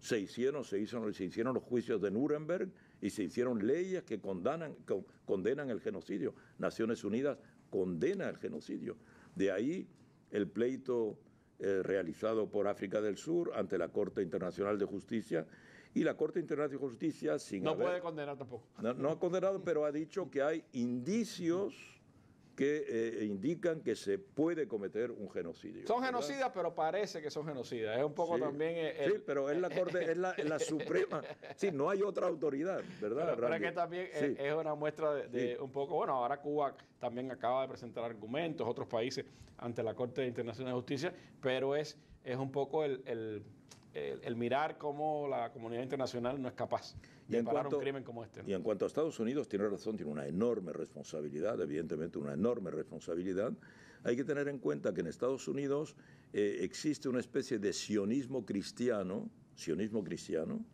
Se hicieron, se, se hicieron los juicios de Nuremberg y se hicieron leyes que condenan, condenan el genocidio. Naciones Unidas condena el genocidio. De ahí el pleito eh, realizado por África del Sur ante la Corte Internacional de Justicia. Y la Corte Internacional de Justicia, sin. No puede condenar tampoco. no ha condenado, pero ha dicho que hay indicios que eh, indican que se puede cometer un genocidio. Son genocidas, pero parece que son genocidas. Es un poco también... Eh, sí, pero es la Corte, es la, Suprema. Sí, no hay otra autoridad, ¿verdad? Pero, es que también eh, es, una muestra de, un poco... Bueno, ahora Cuba también acaba de presentar argumentos, otros países, ante la Corte Internacional de Justicia, pero es, es un poco el el, mirar cómo la comunidad internacional no es capaz de parar un crimen como este. Y en cuanto a Estados Unidos, tiene razón, tiene una enorme responsabilidad, evidentemente una enorme responsabilidad. Hay que tener en cuenta que en Estados Unidos eh, existe una especie de sionismo cristiano, sionismo cristiano.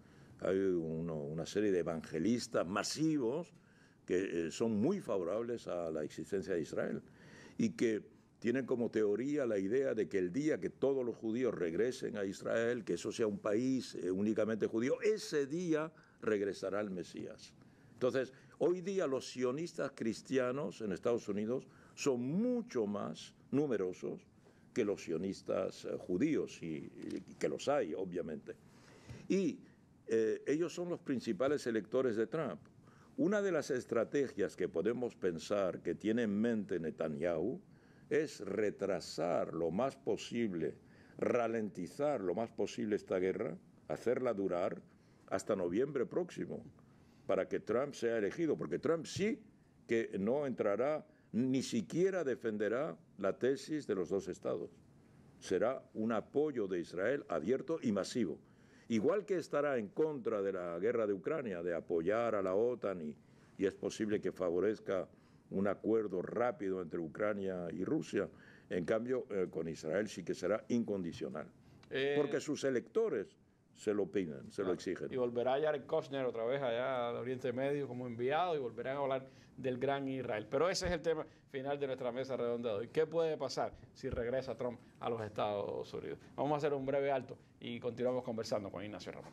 Hay una serie de evangelistas masivos que eh, son muy favorables a la existencia de Israel y que tienen como teoría la idea de que el día que todos los judíos regresen a Israel, que eso sea un país eh, únicamente judío, ese día regresará el Mesías. Entonces, hoy día los sionistas cristianos en Estados Unidos son mucho más numerosos que los sionistas eh, judíos, y, que los hay, obviamente. Y eh, ellos son los principales electores de Trump. Una de las estrategias que podemos pensar que tiene en mente Netanyahu es retrasar lo más posible, ralentizar lo más posible esta guerra, hacerla durar hasta noviembre próximo, para que Trump sea elegido, porque Trump sí que no entrará, ni siquiera defenderá la tesis de los dos estados. Será un apoyo de Israel abierto y masivo. Igual que estará en contra de la guerra de Ucrania, de apoyar a la OTAN y, es posible que favorezca un acuerdo rápido entre Ucrania y Rusia. En cambio, eh, con Israel sí que será incondicional. Eh, porque sus electores se lo opinan, se lo ah, exigen. Y volverá Jared Kushner otra vez allá al Oriente Medio como enviado y volverán a hablar del gran Israel. Pero ese es el tema final de nuestra mesa redonda ¿Y ¿Qué puede pasar si regresa Trump a los Estados Unidos? Vamos a hacer un breve alto y continuamos conversando con Ignacio Ramón.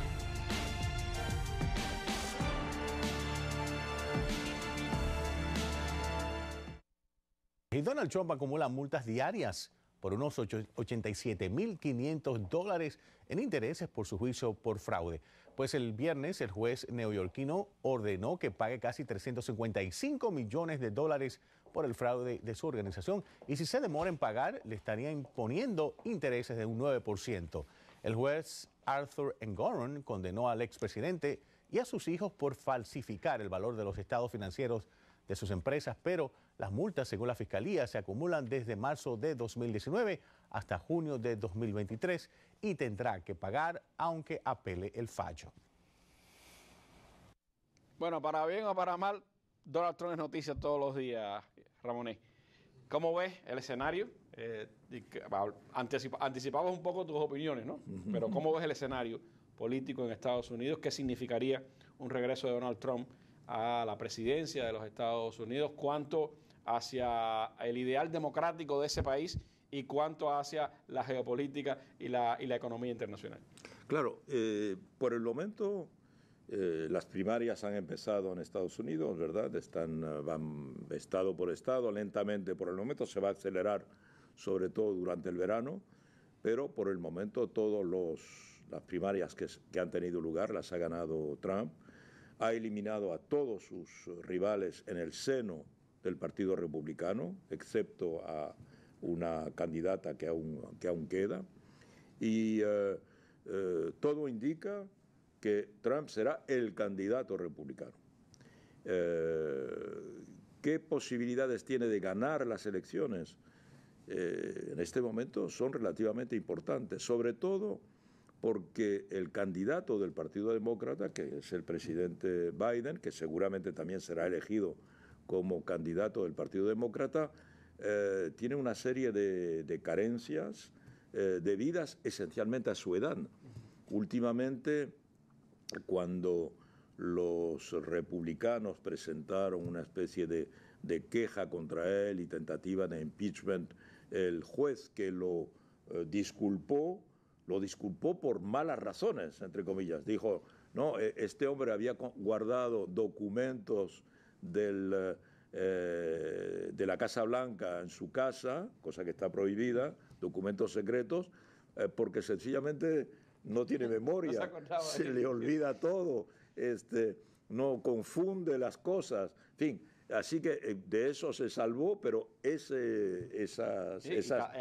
Donald Trump acumula multas diarias por unos 87.500 dólares en intereses por su juicio por fraude. Pues el viernes el juez neoyorquino ordenó que pague casi 355 millones de dólares por el fraude de su organización y si se demora en pagar le estaría imponiendo intereses de un 9%. El juez Arthur Engoron condenó al expresidente y a sus hijos por falsificar el valor de los estados financieros de sus empresas, pero las multas, según la Fiscalía, se acumulan desde marzo de 2019 hasta junio de 2023 y tendrá que pagar aunque apele el fallo. Bueno, para bien o para mal, Donald Trump es noticia todos los días, Ramonet. ¿Cómo ves el escenario? Eh, anticipamos un poco tus opiniones, ¿no? Pero ¿cómo ves el escenario político en Estados Unidos? ¿Qué significaría un regreso de Donald Trump? a la presidencia de los Estados Unidos, ¿cuánto hacia el ideal democrático de ese país y cuánto hacia la geopolítica y la, economía internacional. Claro, eh, por el momento eh, las primarias han empezado en Estados Unidos, ¿verdad? Están, eh, van estado por estado, lentamente por el momento, se va a acelerar sobre todo durante el verano, pero por el momento todas las primarias que han tenido lugar las ha ganado Trump ha eliminado a todos sus rivales en el seno del Partido Republicano, excepto a una candidata que aún, que aún queda. Y eh, eh, todo indica que Trump será el candidato republicano. Eh, ¿Qué posibilidades tiene de ganar las elecciones? en este momento son relativamente importantes, sobre todo porque el candidato del Partido Demócrata, que es el presidente Biden, que seguramente también será elegido como candidato del Partido Demócrata, eh, tiene una serie de, carencias eh, debidas esencialmente a su edad. Últimamente, cuando los republicanos presentaron una especie de, queja contra él y tentativa de impeachment, el juez que lo eh, disculpó lo disculpó por malas razones, entre comillas. Dijo, no, e, este hombre había guardado documentos del, eh, de la Casa Blanca en su casa, cosa que está prohibida, documentos secretos, eh, porque sencillamente no tiene memoria, se, le olvida todo, este, no confunde las cosas, en fin. Así que eh, de eso se salvó, pero ese, esas, sí, esas...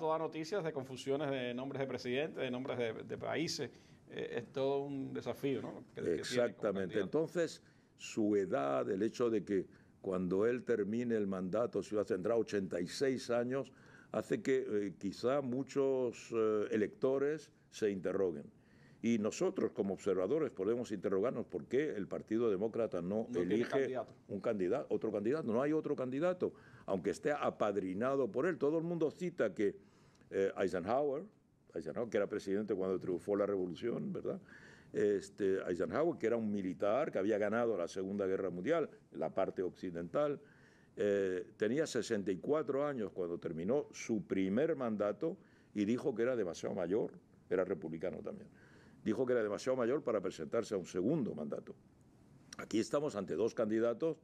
todas noticias de confusiones de nombres de presidentes, de nombres de, países. Eh, es todo un desafío, ¿no? Exactamente. Entonces, su edad, el hecho de que cuando él termine el mandato, si tendrá 86 años, hace que eh, quizá muchos electores se interroguen. Y nosotros como observadores podemos interrogarnos por qué el Partido Demócrata no, elige un candidato, otro candidato. No hay otro candidato, aunque esté apadrinado por él. Todo el mundo cita que eh, Eisenhower, que era presidente cuando triunfó la revolución, ¿verdad? Este, Eisenhower, que era un militar que había ganado la Segunda Guerra Mundial, la parte occidental, eh, tenía 64 años cuando terminó su primer mandato y dijo que era demasiado mayor, era republicano también dijo que era demasiado mayor para presentarse a un segundo mandato. Aquí estamos ante dos candidatos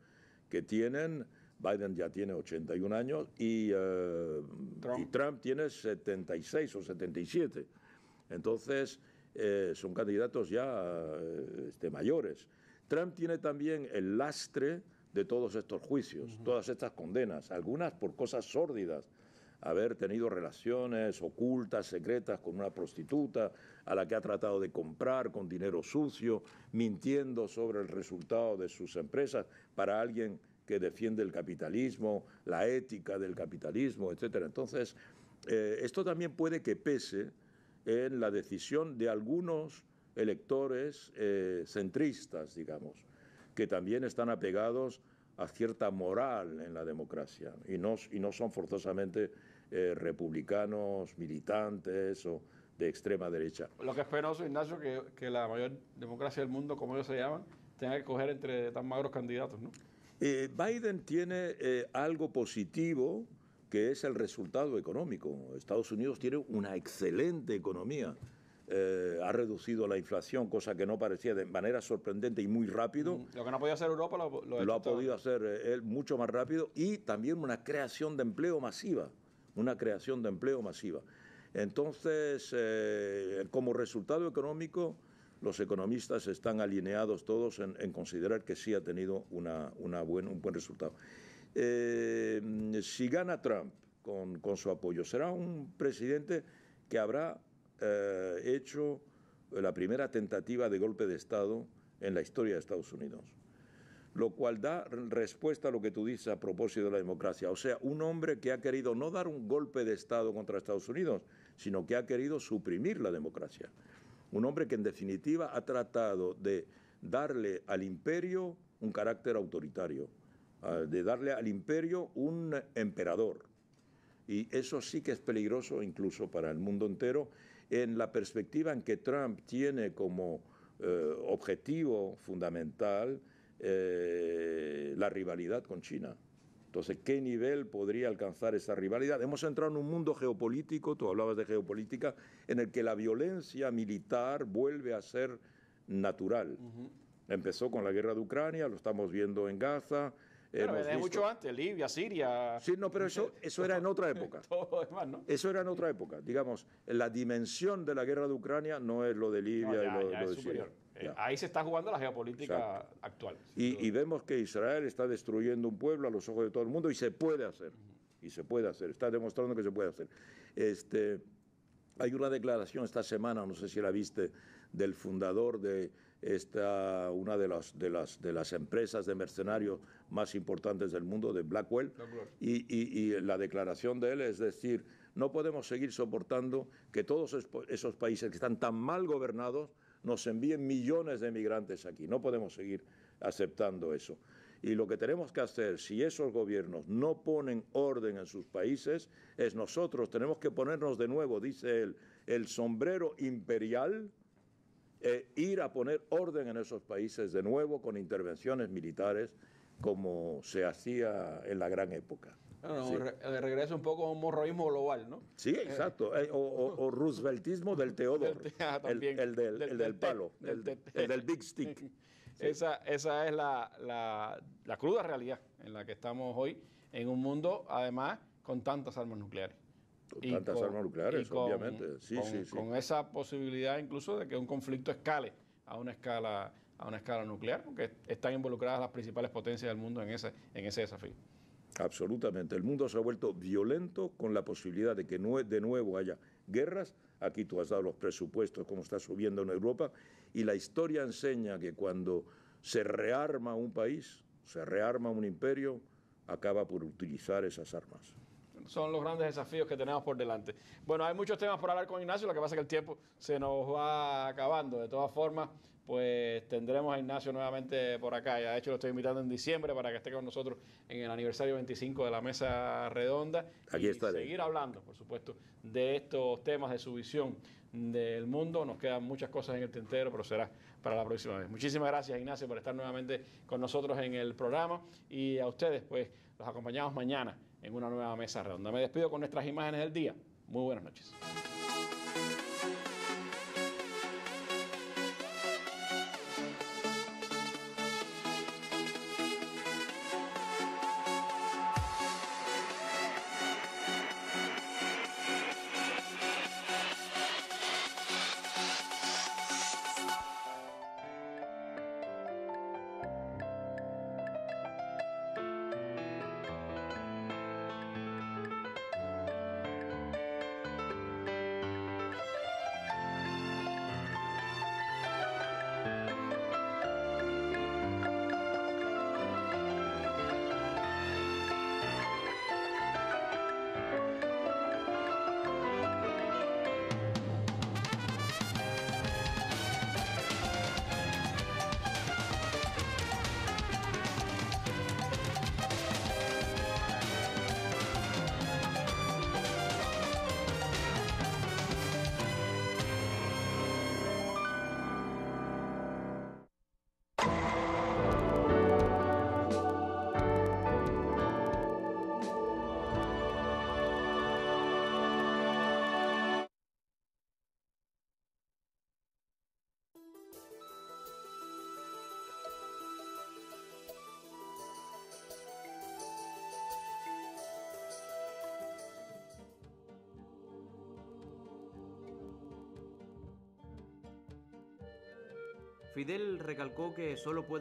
que tienen, Biden ya tiene 81 años eh, y, Trump. tiene 76 o 77. Entonces, eh, son candidatos ya eh, este, mayores. Trump tiene también el lastre de todos estos juicios, todas estas condenas, algunas por cosas sórdidas, haber tenido relaciones ocultas, secretas con una prostituta a la que ha tratado de comprar con dinero sucio, mintiendo sobre el resultado de sus empresas para alguien que defiende el capitalismo, la ética del capitalismo, etc. Entonces, eh, esto también puede que pese en la decisión de algunos electores eh, centristas, digamos, que también están apegados a cierta moral en la democracia y no, y no son forzosamente eh, republicanos militantes o de extrema derecha. Lo que es penoso, Ignacio, que, que la mayor democracia del mundo, como ellos se llaman, tenga que coger entre tan magros candidatos, ¿no? Eh, Biden tiene eh, algo positivo que es el resultado económico. Estados Unidos tiene una excelente economía. ha reducido la inflación, cosa que no parecía de manera sorprendente y muy rápido. Mm, lo que no podía hacer Europa lo, lo ha podido hacer él mucho más rápido y también una creación de empleo masiva una creación de empleo masiva. Entonces, eh, como resultado económico, los economistas están alineados todos en, considerar que sí ha tenido un buen resultado. Eh, si gana Trump con, su apoyo, será un presidente que habrá eh, hecho la primera tentativa de golpe de Estado en la historia de Estados Unidos lo cual da respuesta a lo que tú dices a propósito de la democracia. O sea, un hombre que ha querido no dar un golpe de Estado contra Estados Unidos, sino que ha querido suprimir la democracia. Un hombre que en definitiva ha tratado de darle al imperio un carácter autoritario, ah, de darle al imperio un emperador. Y eso sí que es peligroso incluso para el mundo entero en la perspectiva en que Trump tiene como eh, objetivo fundamental eh, la rivalidad con China. Entonces, ¿qué nivel podría alcanzar esa rivalidad? Hemos entrado en un mundo geopolítico, tú hablabas de geopolítica, en el que la violencia militar vuelve a ser natural. Empezó con la guerra de Ucrania, lo estamos viendo en Gaza. Pero mucho antes, Libia, Siria. Sí, no, pero eso, eso era en otra época. Eso era en otra época. Digamos, la dimensión de la guerra de Ucrania no es lo de Libia y lo, de Siria. Eh, ahí se está jugando la geopolítica actual. Y, vemos que Israel está destruyendo un pueblo a los ojos de todo el mundo y se puede hacer. Y se puede hacer, está demostrando que se puede hacer. Este, hay una declaración esta semana, no sé si la viste, del fundador de esta, una de las, de las, de las empresas de mercenarios más importantes del mundo, de Blackwell, y, la declaración de él es decir, no podemos seguir soportando que todos esos países que están tan mal gobernados nos envíen millones de migrantes aquí. No podemos seguir aceptando eso. Y lo que tenemos que hacer, si esos gobiernos no ponen orden en sus países, es nosotros tenemos que ponernos de nuevo, dice él, el sombrero imperial, e ir a poner orden en esos países de nuevo con intervenciones militares como se hacía en la gran época. No, regreso un poco a un morroísmo global, ¿no? Sí, eh, exacto. Eh, o, Rooseveltismo del Teodoro. Ah, el, del, palo, el, del big stick. esa, es la, la, cruda realidad en la que estamos hoy, en un mundo, además, con tantas armas nucleares. Con tantas armas nucleares, obviamente. Sí, con, sí, sí. Con esa posibilidad incluso de que un conflicto escale a una escala a una escala nuclear, porque están involucradas las principales potencias del mundo en ese, en ese desafío. Absolutamente. El mundo se ha vuelto violento con la posibilidad de que de nuevo haya guerras. Aquí tú has dado los presupuestos, como está subiendo en Europa. Y la historia enseña que cuando se rearma un país, se rearma un imperio, acaba por utilizar esas armas son los grandes desafíos que tenemos por delante. Bueno, hay muchos temas por hablar con Ignacio, lo que pasa es que el tiempo se nos va acabando. De todas formas, pues tendremos a Ignacio nuevamente por acá. Ya de hecho lo estoy invitando en diciembre para que esté con nosotros en el aniversario 25 de la mesa redonda. Aquí y seguir hablando, por supuesto, de estos temas, de su visión del mundo. Nos quedan muchas cosas en el tintero, pero será para la próxima vez. Muchísimas gracias, Ignacio, por estar nuevamente con nosotros en el programa. Y a ustedes, pues, los acompañamos mañana en una nueva mesa redonda. Me despido con nuestras imágenes del día. Muy buenas noches. Fidel recalcó que solo puede